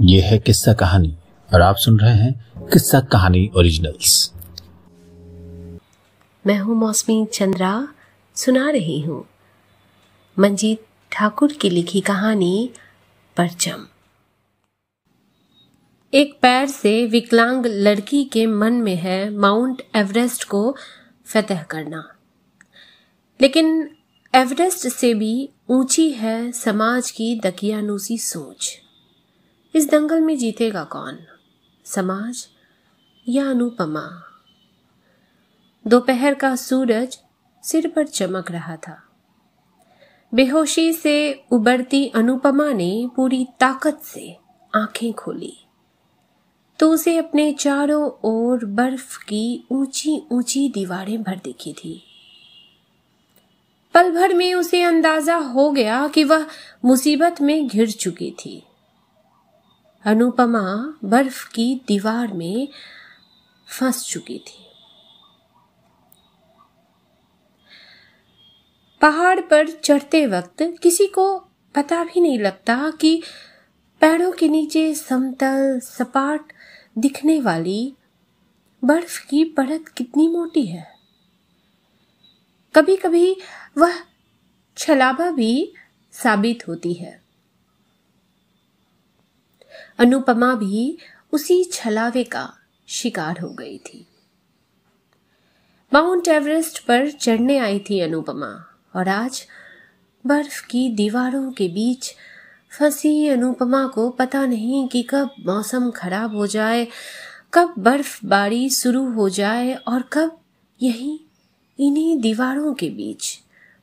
ये है किस्सा कहानी और आप सुन रहे हैं किस्सा कहानी ओरिजिनल्स मैं हूं मौसमी चंद्रा सुना रही हूं मंजीत ठाकुर की लिखी कहानी परचम एक पैर से विकलांग लड़की के मन में है माउंट एवरेस्ट को फतह करना लेकिन एवरेस्ट से भी ऊंची है समाज की दकियानुसी सोच इस दंगल में जीतेगा कौन समाज या अनुपमा दोपहर का सूरज सिर पर चमक रहा था बेहोशी से उबरती अनुपमा ने पूरी ताकत से आंखें खोली तो उसे अपने चारों ओर बर्फ की ऊंची ऊंची दीवारें भर दिखी थी पल भर में उसे अंदाजा हो गया कि वह मुसीबत में घिर चुकी थी अनुपमा बर्फ की दीवार में फंस चुकी थी पहाड़ पर चढ़ते वक्त किसी को पता भी नहीं लगता कि पैरों के नीचे समतल सपाट दिखने वाली बर्फ की परत कितनी मोटी है कभी कभी वह छलावा भी साबित होती है अनुपमा भी उसी छलावे का शिकार हो गई थी माउंट एवरेस्ट पर चढ़ने आई थी अनुपमा और आज बर्फ की दीवारों के बीच फंसी अनुपमा को पता नहीं कि कब मौसम खराब हो जाए कब बर्फबारी शुरू हो जाए और कब यही इन्हीं दीवारों के बीच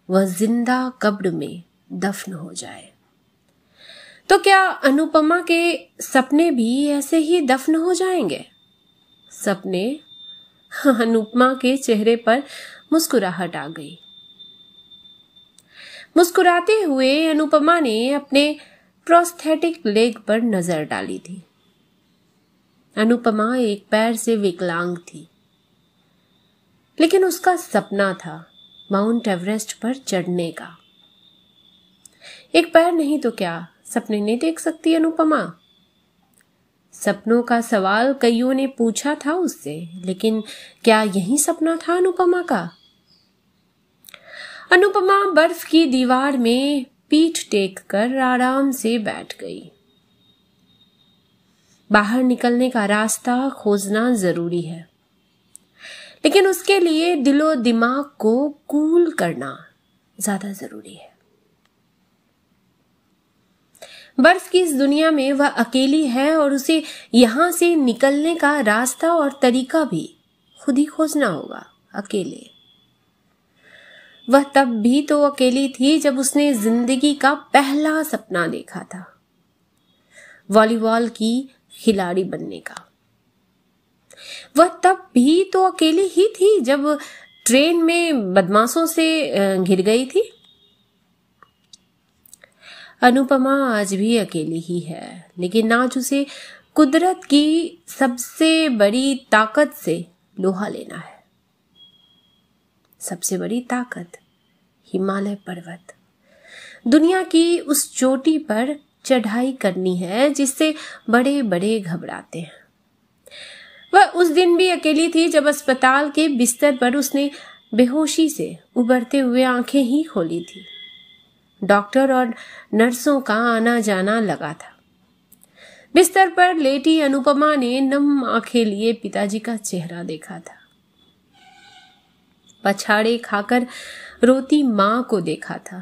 वह जिंदा कब्र में दफन हो जाए तो क्या अनुपमा के सपने भी ऐसे ही दफन हो जाएंगे सपने अनुपमा के चेहरे पर मुस्कुराहट आ गई मुस्कुराते हुए अनुपमा ने अपने प्रोस्थेटिक लेग पर नजर डाली थी अनुपमा एक पैर से विकलांग थी लेकिन उसका सपना था माउंट एवरेस्ट पर चढ़ने का एक पैर नहीं तो क्या सपने नहीं देख सकती अनुपमा सपनों का सवाल कईयों ने पूछा था उससे लेकिन क्या यही सपना था अनुपमा का अनुपमा बर्फ की दीवार में पीठ टेक कर आराम से बैठ गई बाहर निकलने का रास्ता खोजना जरूरी है लेकिन उसके लिए दिलो दिमाग को कूल करना ज्यादा जरूरी है बर्फ की इस दुनिया में वह अकेली है और उसे यहाँ से निकलने का रास्ता और तरीका भी खुद ही खोजना होगा अकेले वह तब भी तो अकेली थी जब उसने जिंदगी का पहला सपना देखा था वॉलीबॉल की खिलाड़ी बनने का वह तब भी तो अकेली ही थी जब ट्रेन में बदमाशों से घिर गई थी अनुपमा आज भी अकेली ही है लेकिन आज उसे कुदरत की सबसे बड़ी ताकत से लोहा लेना है सबसे बड़ी ताकत हिमालय पर्वत दुनिया की उस चोटी पर चढ़ाई करनी है जिससे बड़े बड़े घबराते हैं वह उस दिन भी अकेली थी जब अस्पताल के बिस्तर पर उसने बेहोशी से उबरते हुए आंखें ही खोली थी डॉक्टर और नर्सों का आना जाना लगा था बिस्तर पर लेटी अनुपमा ने नम आंखें लिए पिताजी का चेहरा देखा था पछाड़े खाकर रोती मां को देखा था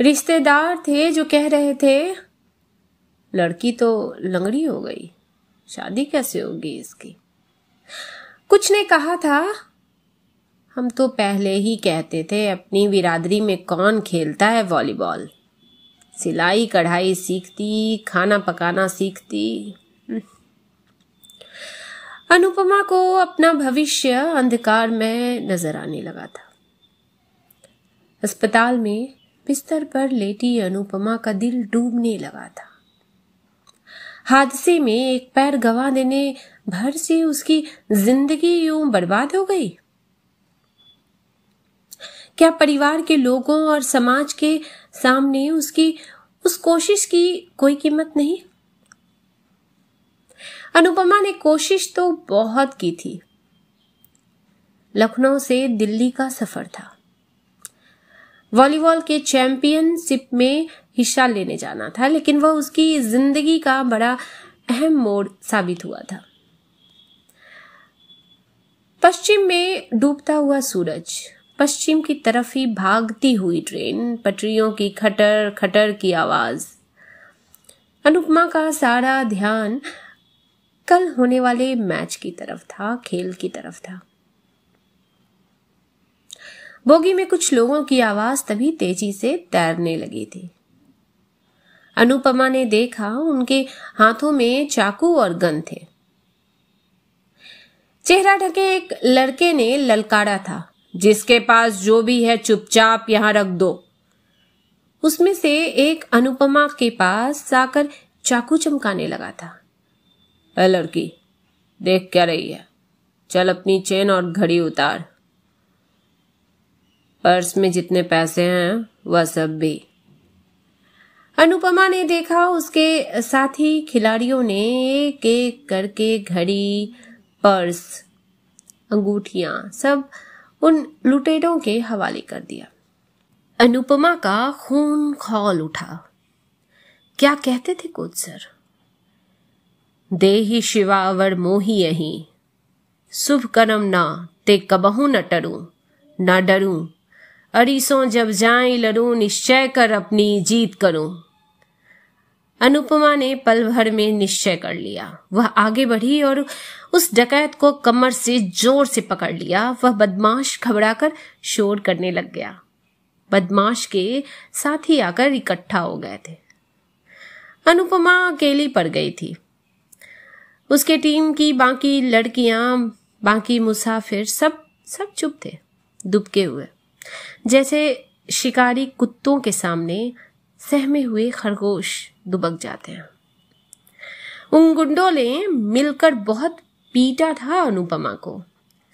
रिश्तेदार थे जो कह रहे थे लड़की तो लंगड़ी हो गई शादी कैसे होगी इसकी कुछ ने कहा था हम तो पहले ही कहते थे अपनी बिरादरी में कौन खेलता है वॉलीबॉल सिलाई कढ़ाई सीखती खाना पकाना सीखती अनुपमा को अपना भविष्य अंधकार में नजर आने लगा था अस्पताल में बिस्तर पर लेटी अनुपमा का दिल डूबने लगा था हादसे में एक पैर गवा देने भर से उसकी जिंदगी यूं बर्बाद हो गई क्या परिवार के लोगों और समाज के सामने उसकी उस कोशिश की कोई कीमत नहीं अनुपमा ने कोशिश तो बहुत की थी लखनऊ से दिल्ली का सफर था वॉलीबॉल के चैंपियनशिप में हिस्सा लेने जाना था लेकिन वह उसकी जिंदगी का बड़ा अहम मोड़ साबित हुआ था पश्चिम में डूबता हुआ सूरज पश्चिम की तरफ ही भागती हुई ट्रेन पटरियों की खटर खटर की आवाज अनुपमा का सारा ध्यान कल होने वाले मैच की तरफ था खेल की तरफ था बोगी में कुछ लोगों की आवाज तभी तेजी से तैरने लगी थी अनुपमा ने देखा उनके हाथों में चाकू और गन थे चेहरा ढके एक लड़के ने ललकारा था जिसके पास जो भी है चुपचाप यहां रख दो उसमें से एक अनुपमा के पास जाकर चाकू चमकाने लगा था लड़की देख क्या रही है चल अपनी चेन और घड़ी उतार पर्स में जितने पैसे हैं वह सब भी अनुपमा ने देखा उसके साथी खिलाड़ियों ने एक एक करके घड़ी पर्स अंगूठिया सब उन लुटेरों के हवाले कर दिया अनुपमा का खून खौल उठा क्या कहते थे कोच सर दे ही शिवावर मोही यही शुभ करम ना ते कबहू न टरू ना डरू अरीसों जब जाए लड़ू निश्चय कर अपनी जीत करूं अनुपमा ने पल भर में निश्चय कर लिया वह आगे बढ़ी और उस डकैत को कमर से जोर से पकड़ लिया वह बदमाश घबराकर शोर करने लग गया बदमाश के ही आकर इकट्ठा हो गए थे अनुपमा अकेली पड़ गई थी उसके टीम की बाकी लड़कियां बाकी मुसाफिर सब सब चुप थे दुबके हुए जैसे शिकारी कुत्तों के सामने सहमे हुए खरगोश दुबक जाते हैं उन गुंडों ने मिलकर बहुत पीटा था अनुपमा को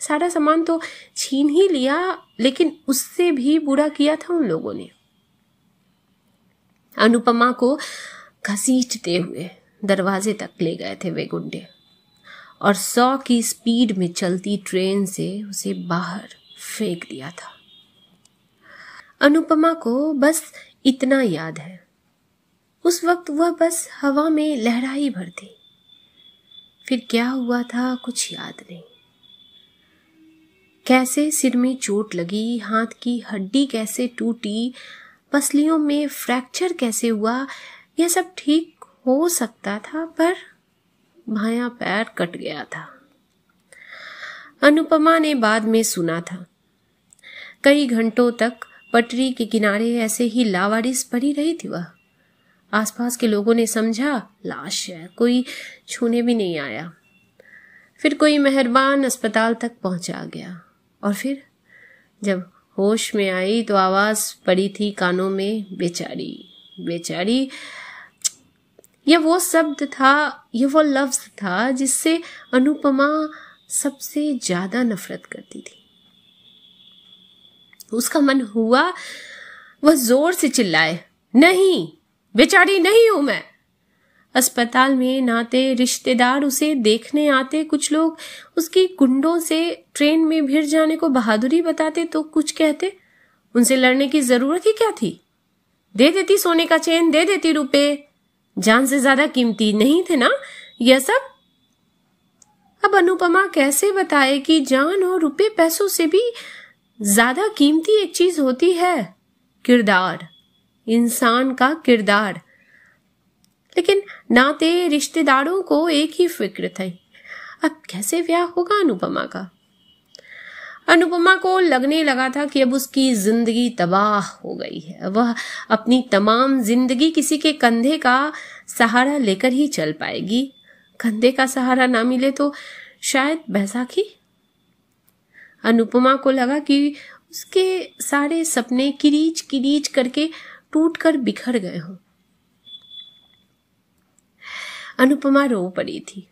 सारा सामान तो छीन ही लिया लेकिन उससे भी बुरा किया था उन लोगों ने अनुपमा को घसीटते हुए दरवाजे तक ले गए थे वे गुंडे और सौ की स्पीड में चलती ट्रेन से उसे बाहर फेंक दिया था अनुपमा को बस इतना याद है उस वक्त वह बस हवा में लहराई भर थी फिर क्या हुआ था कुछ याद नहीं कैसे सिर में चोट लगी हाथ की हड्डी कैसे टूटी पसलियों में फ्रैक्चर कैसे हुआ यह सब ठीक हो सकता था पर भाया पैर कट गया था अनुपमा ने बाद में सुना था कई घंटों तक पटरी के किनारे ऐसे ही लावारिस पड़ी रही थी वह आसपास के लोगों ने समझा लाश है कोई छूने भी नहीं आया फिर कोई मेहरबान अस्पताल तक पहुंचा गया और फिर जब होश में आई तो आवाज पड़ी थी कानों में बेचारी बेचारी यह वो शब्द था यह वो लफ्ज था जिससे अनुपमा सबसे ज्यादा नफरत करती थी उसका मन हुआ वह जोर से चिल्लाए नहीं बेचारी नहीं हूं मैं अस्पताल में नाते रिश्तेदार उसे देखने आते कुछ लोग उसकी कुंडों से ट्रेन में भिड़ जाने को बहादुरी बताते तो कुछ कहते उनसे लड़ने की जरूरत ही क्या थी दे देती सोने का चेन दे देती रुपए जान से ज्यादा कीमती नहीं थे ना यह सब अब अनुपमा कैसे बताए कि जान और रुपए पैसों से भी ज्यादा कीमती एक चीज होती है किरदार इंसान का किरदार लेकिन नाते रिश्तेदारों को एक ही फिक्र थी अब कैसे ब्याह होगा अनुपमा का अनुपमा को लगने लगा था कि अब उसकी जिंदगी तबाह हो गई है वह अपनी तमाम जिंदगी किसी के कंधे का सहारा लेकर ही चल पाएगी कंधे का सहारा ना मिले तो शायद बैसाखी अनुपमा को लगा कि उसके सारे सपने किरीच किरीच करके टूट कर बिखर गए हों अनुपमा रो पड़ी थी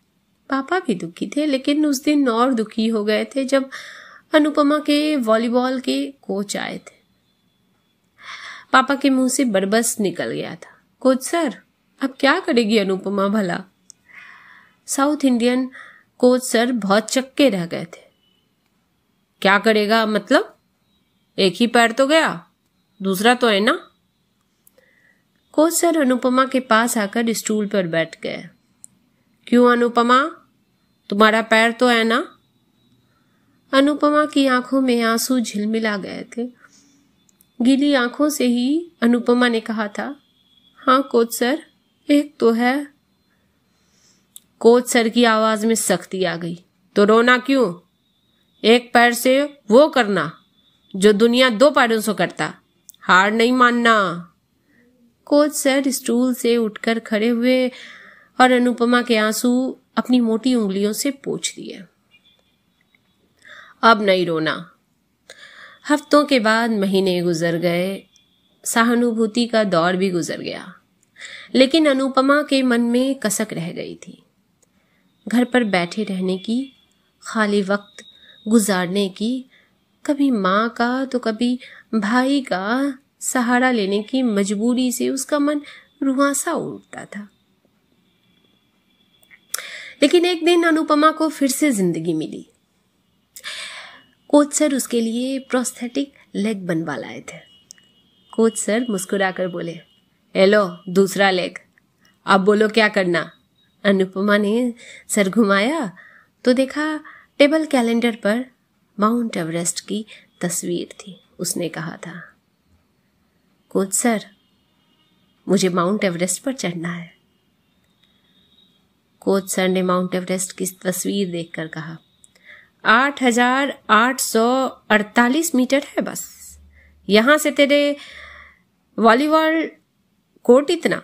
पापा भी दुखी थे लेकिन उस दिन और दुखी हो गए थे जब अनुपमा के वॉलीबॉल के कोच आए थे पापा के मुंह से बरबस निकल गया था कोच सर अब क्या करेगी अनुपमा भला साउथ इंडियन कोच सर बहुत चक्के रह गए थे क्या करेगा मतलब एक ही पैर तो गया दूसरा तो है ना कोच सर अनुपमा के पास आकर स्टूल पर बैठ गए क्यों अनुपमा तुम्हारा पैर तो है ना अनुपमा की आंखों में आंसू झिलमिला गए थे गीली आंखों से ही अनुपमा ने कहा था हाँ कोच सर एक तो है कोच सर की आवाज में सख्ती आ गई तो रोना क्यों एक पैर से वो करना जो दुनिया दो पैरों से करता हार नहीं मानना कोच सर स्टूल से उठकर खड़े हुए और अनुपमा के आंसू अपनी मोटी उंगलियों से पोछ दिए अब नहीं रोना हफ्तों के बाद महीने गुजर गए सहानुभूति का दौर भी गुजर गया लेकिन अनुपमा के मन में कसक रह गई थी घर पर बैठे रहने की खाली वक्त गुजारने की कभी माँ का तो कभी भाई का सहारा लेने की मजबूरी से उसका मन रुहासा उठता था लेकिन एक दिन अनुपमा को फिर से जिंदगी मिली कोच सर उसके लिए प्रोस्थेटिक लेग बनवा लाए थे कोच सर मुस्कुराकर बोले हेलो दूसरा लेग अब बोलो क्या करना अनुपमा ने सर घुमाया तो देखा टेबल कैलेंडर पर माउंट एवरेस्ट की तस्वीर थी उसने कहा था कोच सर मुझे माउंट एवरेस्ट पर चढ़ना है कोच सर ने माउंट एवरेस्ट की तस्वीर देखकर कहा आठ हजार आठ सौ अड़तालीस मीटर है बस यहां से तेरे वॉलीबॉल कोर्ट इतना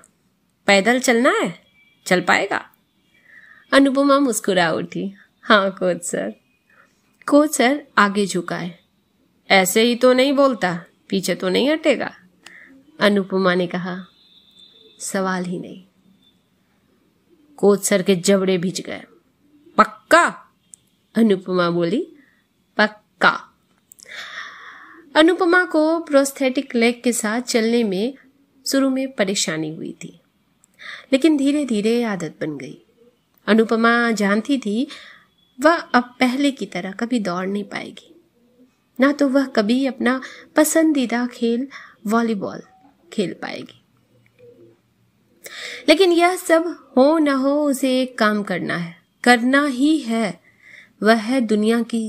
पैदल चलना है चल पाएगा अनुपमा मुस्कुरा उठी हाँ कोच सर कोच सर आगे झुकाए ऐसे ही तो नहीं बोलता पीछे तो नहीं हटेगा अनुपमा ने कहा सवाल ही नहीं कोच सर के जबड़े भिज गए पक्का अनुपमा बोली पक्का अनुपमा को प्रोस्थेटिक लेग के साथ चलने में शुरू में परेशानी हुई थी लेकिन धीरे धीरे आदत बन गई अनुपमा जानती थी वह अब पहले की तरह कभी दौड़ नहीं पाएगी ना तो वह कभी अपना पसंदीदा खेल वॉलीबॉल खेल पाएगी लेकिन यह सब हो न हो उसे एक काम करना है करना ही है वह है दुनिया की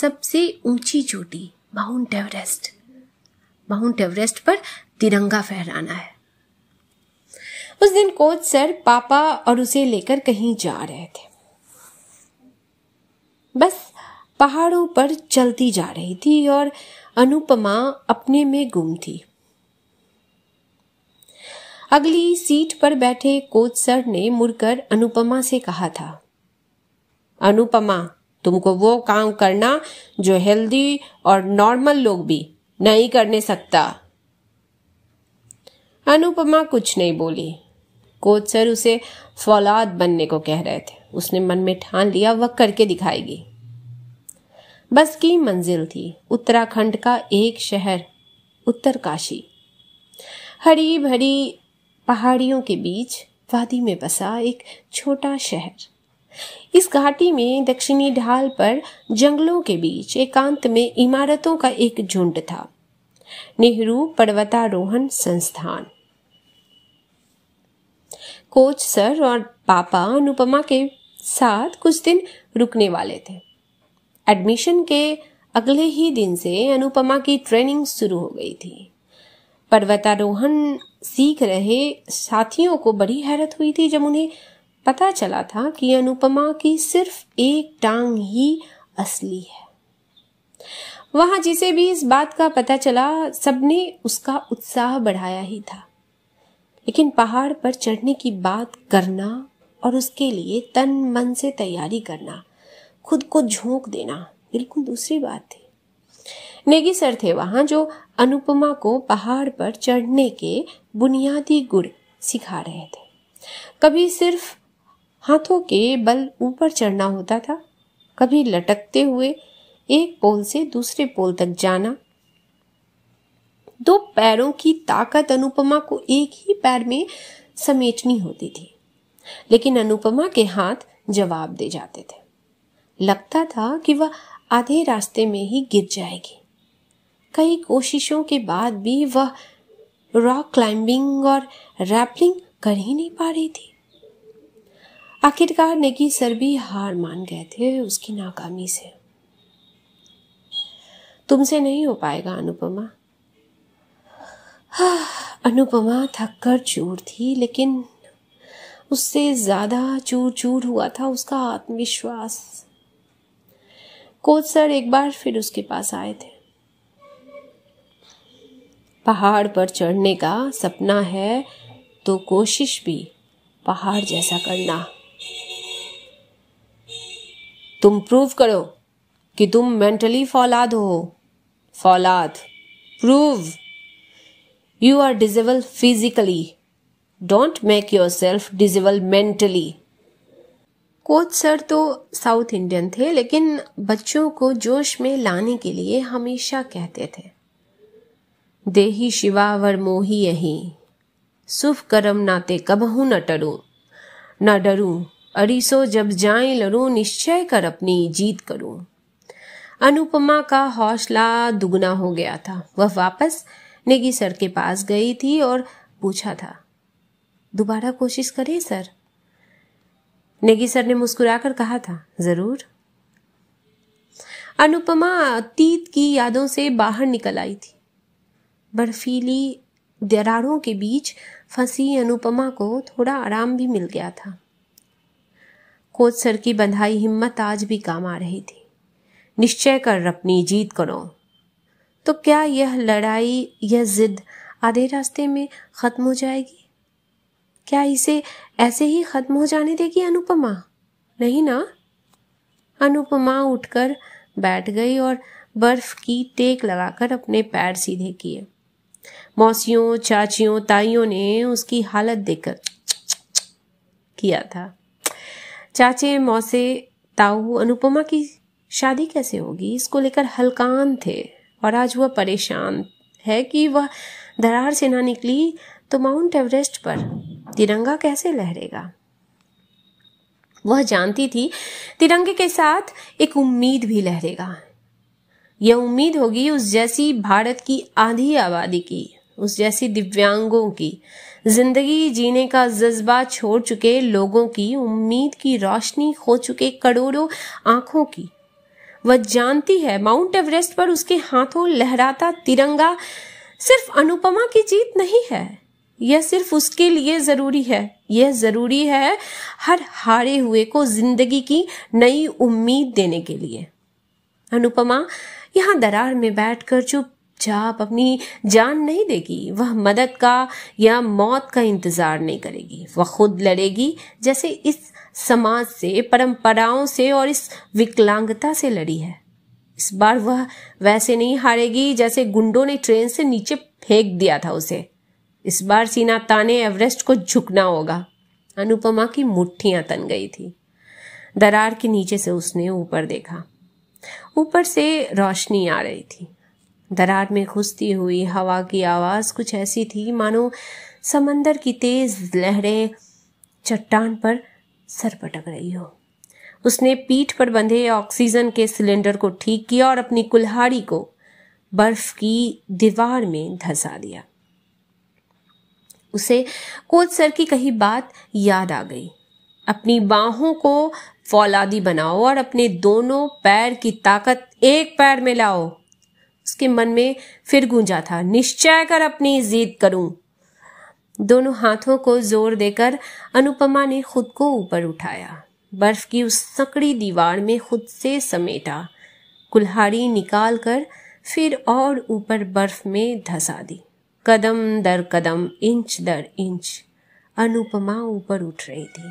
सबसे ऊंची चोटी माउंट एवरेस्ट माउंट एवरेस्ट पर तिरंगा फहराना है उस दिन कोच सर पापा और उसे लेकर कहीं जा रहे थे बस पहाड़ों पर चलती जा रही थी और अनुपमा अपने में गुम थी अगली सीट पर बैठे कोच सर ने मुड़कर अनुपमा से कहा था अनुपमा तुमको वो काम करना जो हेल्दी और नॉर्मल लोग भी नहीं करने सकता अनुपमा कुछ नहीं बोली कोच सर उसे फौलाद बनने को कह रहे थे उसने मन में ठान लिया वह करके दिखाएगी बस की मंजिल थी उत्तराखंड का एक शहर उत्तरकाशी हरी भरी पहाड़ियों के बीच वादी में बसा एक छोटा शहर इस घाटी में दक्षिणी ढाल पर जंगलों के बीच एकांत में इमारतों का एक झुंड था नेहरू पर्वतारोहण संस्थान कोच सर और पापा अनुपमा के साथ कुछ दिन रुकने वाले थे एडमिशन के अगले ही दिन से अनुपमा की ट्रेनिंग शुरू हो गई थी पर्वतारोहण सीख रहे साथियों को बड़ी हैरत हुई थी जब उन्हें पता चला था कि अनुपमा की सिर्फ एक टांग ही असली है वहां जिसे भी इस बात का पता चला सबने उसका उत्साह बढ़ाया ही था लेकिन पहाड़ पर चढ़ने की बात करना और उसके लिए तन मन से तैयारी करना खुद को झोंक देना बिल्कुल दूसरी बात थी नेगी सर थे वहां जो अनुपमा को पहाड़ पर चढ़ने के बुनियादी गुण सिखा रहे थे कभी सिर्फ हाथों के बल ऊपर चढ़ना होता था कभी लटकते हुए एक पोल से दूसरे पोल तक जाना दो पैरों की ताकत अनुपमा को एक ही पैर में समेटनी होती थी लेकिन अनुपमा के हाथ जवाब दे जाते थे लगता था कि वह आधे रास्ते में ही गिर जाएगी कई कोशिशों के बाद भी वह रॉक क्लाइंबिंग और रैपलिंग कर ही नहीं पा रही थी आखिरकार नेकी सर भी हार मान गए थे उसकी नाकामी से तुमसे नहीं हो पाएगा अनुपमा हाँ, अनुपमा थककर चूर थी लेकिन उससे ज़्यादा चूर चूर हुआ था उसका आत्मविश्वास कोच सर एक बार फिर उसके पास आए थे पहाड़ पर चढ़ने का सपना है तो कोशिश भी पहाड़ जैसा करना तुम प्रूव करो कि तुम मेंटली फौलाद हो फौलाद prove you are disable physically don't make yourself disable mentally coach sir तो साउथ इंडियन थे लेकिन बच्चों को जोश में लाने के लिए हमेशा कहते थे देही शिवा वर मोही यही सुफ करम नाते कबहू न टरू न डरू अरिसो जब जाए लड़ू निश्चय कर अपनी जीत करूं अनुपमा का हौसला दुगना हो गया था वह वापस नेगी सर के पास गई थी और पूछा था दोबारा कोशिश करें सर नेगी सर ने मुस्कुराकर कहा था जरूर अनुपमा अतीत की यादों से बाहर निकल आई थी बर्फीली दरारों के बीच फंसी अनुपमा को थोड़ा आराम भी मिल गया था कोच सर की बंधाई हिम्मत आज भी काम आ रही थी निश्चय कर अपनी जीत करो तो क्या यह लड़ाई यह जिद आधे रास्ते में खत्म हो जाएगी क्या इसे ऐसे ही खत्म हो जाने देगी अनुपमा नहीं ना अनुपमा उठकर बैठ गई और बर्फ की टेक लगाकर अपने पैर सीधे किए मौसियों चाचियों ताइयों ने उसकी हालत देखकर किया था चाचे मौसे ताऊ अनुपमा की शादी कैसे होगी इसको लेकर हलकान थे और आज वह परेशान है कि वह दरार से ना निकली तो माउंट एवरेस्ट पर तिरंगा कैसे लहरेगा वह जानती थी तिरंगे के साथ एक उम्मीद भी लहरेगा यह उम्मीद होगी उस जैसी भारत की आधी आबादी की उस जैसी दिव्यांगों की जिंदगी जीने का जज्बा छोड़ चुके लोगों की उम्मीद की रोशनी खो चुके करोड़ों आंखों की वह जानती है माउंट एवरेस्ट पर उसके हाथों लहराता तिरंगा सिर्फ अनुपमा की जीत नहीं है यह सिर्फ उसके लिए ज़रूरी है यह ज़रूरी है हर हारे हुए को जिंदगी की नई उम्मीद देने के लिए अनुपमा यहां दरार में बैठकर चुपचाप अपनी जान नहीं देगी वह मदद का या मौत का इंतजार नहीं करेगी वह खुद लड़ेगी जैसे इस समाज से परंपराओं से और इस विकलांगता से लड़ी है इस बार वह वैसे नहीं हारेगी जैसे गुंडों ने ट्रेन से नीचे फेंक दिया था उसे इस बार सीना ताने एवरेस्ट को झुकना होगा अनुपमा की मुट्ठियां तन गई थी दरार के नीचे से उसने ऊपर देखा ऊपर से रोशनी आ रही थी दरार में घुसती हुई हवा की आवाज कुछ ऐसी थी मानो समंदर की तेज लहरें चट्टान पर सर पटक रही हो उसने पीठ पर बंधे ऑक्सीजन के सिलेंडर को ठीक किया और अपनी कुल्हाड़ी को बर्फ की दीवार में धसा दिया उसे कोच सर की कही बात याद आ गई अपनी बाहों को फौलादी बनाओ और अपने दोनों पैर की ताकत एक पैर में लाओ उसके मन में फिर गूंजा था निश्चय कर अपनी जीत करूं दोनों हाथों को जोर देकर अनुपमा ने खुद को ऊपर उठाया बर्फ की उस सकड़ी दीवार में खुद से समेटा कुल्हाड़ी निकाल कर फिर और ऊपर बर्फ में धसा दी कदम दर कदम इंच दर इंच अनुपमा ऊपर उठ रही थी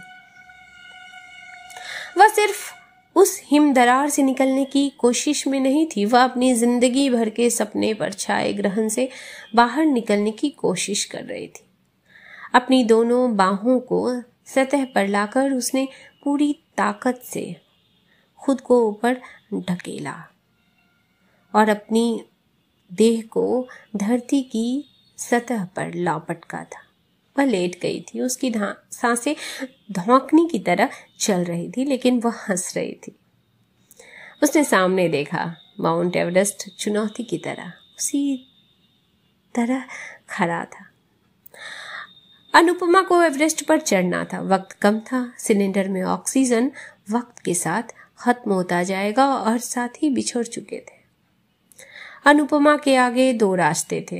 वह सिर्फ उस हिमदरार से निकलने की कोशिश में नहीं थी वह अपनी जिंदगी भर के सपने पर छाए ग्रहण से बाहर निकलने की कोशिश कर रही थी अपनी दोनों बाहों को सतह पर लाकर उसने पूरी ताकत से खुद को ऊपर ढकेला और अपनी देह को धरती की सतह पर का था वह लेट गई थी उसकी सांसें धौंकनी की तरह चल रही थी लेकिन वह हंस रही थी उसने सामने देखा माउंट एवरेस्ट चुनौती की तरह उसी तरह खड़ा था अनुपमा को एवरेस्ट पर चढ़ना था वक्त कम था सिलेंडर में ऑक्सीजन वक्त के साथ खत्म होता जाएगा और साथ ही बिछड़ चुके थे अनुपमा के आगे दो रास्ते थे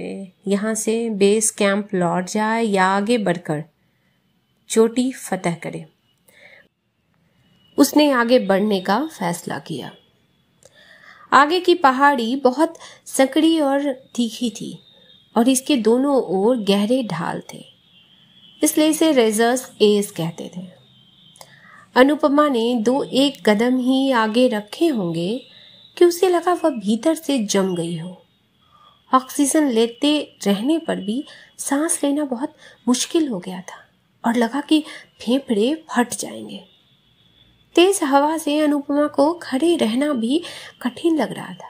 यहां से बेस कैंप लौट जाए या आगे बढ़कर चोटी फतह करे उसने आगे बढ़ने का फैसला किया आगे की पहाड़ी बहुत सकड़ी और तीखी थी और इसके दोनों ओर गहरे ढाल थे इसलिए इसे रेजर्स एस कहते थे अनुपमा ने दो एक कदम ही आगे रखे होंगे कि उसे लगा वह भीतर से जम गई हो ऑक्सीजन लेते रहने पर भी सांस लेना बहुत मुश्किल हो गया था और लगा कि फेफड़े फट जाएंगे तेज हवा से अनुपमा को खड़े रहना भी कठिन लग रहा था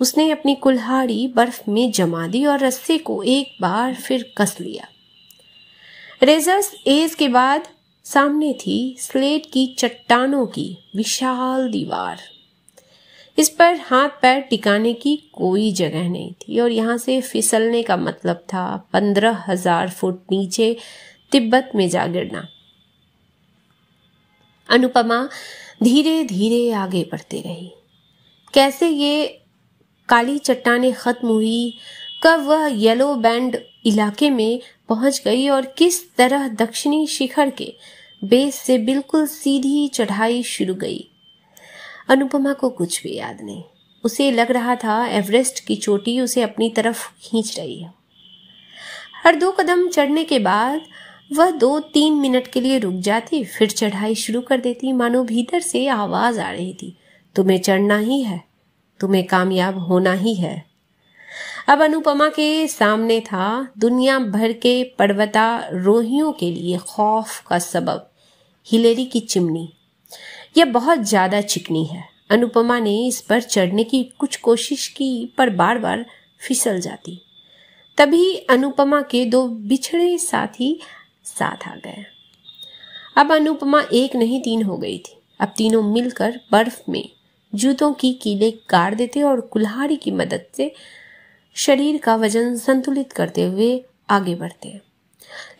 उसने अपनी कुल्हाड़ी बर्फ में जमा दी और रस्से को एक बार फिर कस लिया रेजर्स एज के बाद सामने थी स्लेट की चट्टानों की विशाल दीवार इस पर हाथ पैर टिकाने की कोई जगह नहीं थी और यहां से फिसलने का मतलब था पंद्रह हजार फुट नीचे तिब्बत में जा गिरना अनुपमा धीरे धीरे आगे बढ़ती रही कैसे ये काली चट्टाने खत्म हुई कब वह येलो बैंड इलाके में पहुंच गई और किस तरह दक्षिणी शिखर के बेस से बिल्कुल सीधी चढ़ाई शुरू गई अनुपमा को कुछ भी याद नहीं उसे लग रहा था एवरेस्ट की चोटी उसे अपनी तरफ खींच रही है हर दो कदम चढ़ने के बाद वह दो तीन मिनट के लिए रुक जाती फिर चढ़ाई शुरू कर देती मानो भीतर से आवाज आ रही थी तुम्हें चढ़ना ही है तुम्हें कामयाब होना ही है अब अनुपमा के सामने था दुनिया भर के पर्वतारोहियों के लिए खौफ का सबब हिलेरी की चिमनी यह बहुत ज्यादा चिकनी है अनुपमा ने इस पर चढ़ने की कुछ कोशिश की पर बार बार फिसल जाती तभी अनुपमा के दो बिछड़े साथी साथ आ गए अब अनुपमा एक नहीं तीन हो गई थी अब तीनों मिलकर बर्फ में जूतों की कीले गाड़ देते और कुल्हाड़ी की मदद से शरीर का वजन संतुलित करते हुए आगे बढ़ते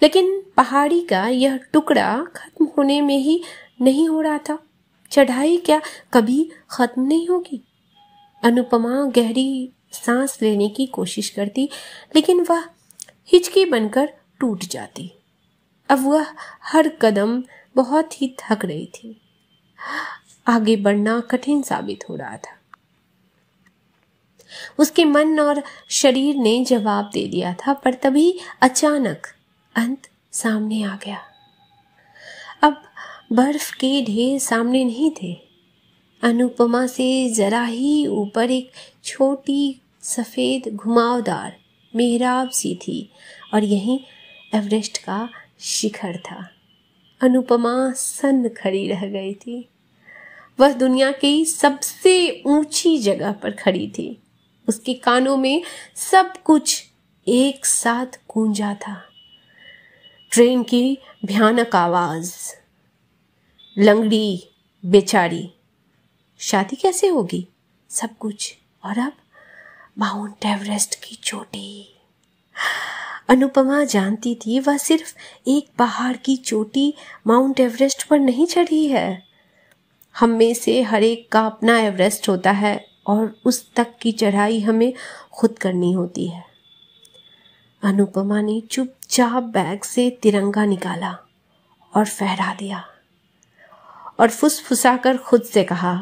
लेकिन पहाड़ी का यह टुकड़ा खत्म होने में ही नहीं हो रहा था चढ़ाई क्या कभी खत्म नहीं होगी अनुपमा गहरी सांस लेने की कोशिश करती लेकिन वह हिचकी बनकर टूट जाती अब वह हर कदम बहुत ही थक रही थी आगे बढ़ना कठिन साबित हो रहा था उसके मन और शरीर ने जवाब दे दिया था पर तभी अचानक अंत सामने आ गया अब बर्फ के ढेर सामने नहीं थे अनुपमा से जरा ही ऊपर एक छोटी सफ़ेद घुमावदार मेहराब सी थी और यही एवरेस्ट का शिखर था अनुपमा सन्न खड़ी रह गई थी वह दुनिया की सबसे ऊंची जगह पर खड़ी थी उसके कानों में सब कुछ एक साथ गूंजा था ट्रेन की भयानक आवाज़ लंगड़ी बेचारी शादी कैसे होगी सब कुछ और अब माउंट एवरेस्ट की चोटी अनुपमा जानती थी वह सिर्फ एक पहाड़ की चोटी माउंट एवरेस्ट पर नहीं चढ़ी है हम में से हर एक का अपना एवरेस्ट होता है और उस तक की चढ़ाई हमें खुद करनी होती है अनुपमा ने चुपचाप बैग से तिरंगा निकाला और फहरा दिया और फुसफुसाकर खुद से कहा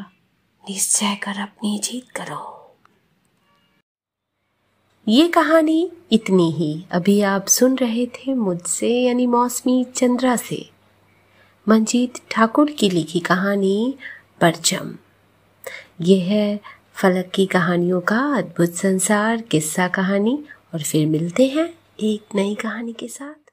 निश्चय कर अपनी जीत करो ये कहानी इतनी ही अभी आप सुन रहे थे मुझसे यानी मौसमी चंद्रा से मंजीत ठाकुर की लिखी कहानी परचम यह है फलक की कहानियों का अद्भुत संसार किस्सा कहानी और फिर मिलते हैं एक नई कहानी के साथ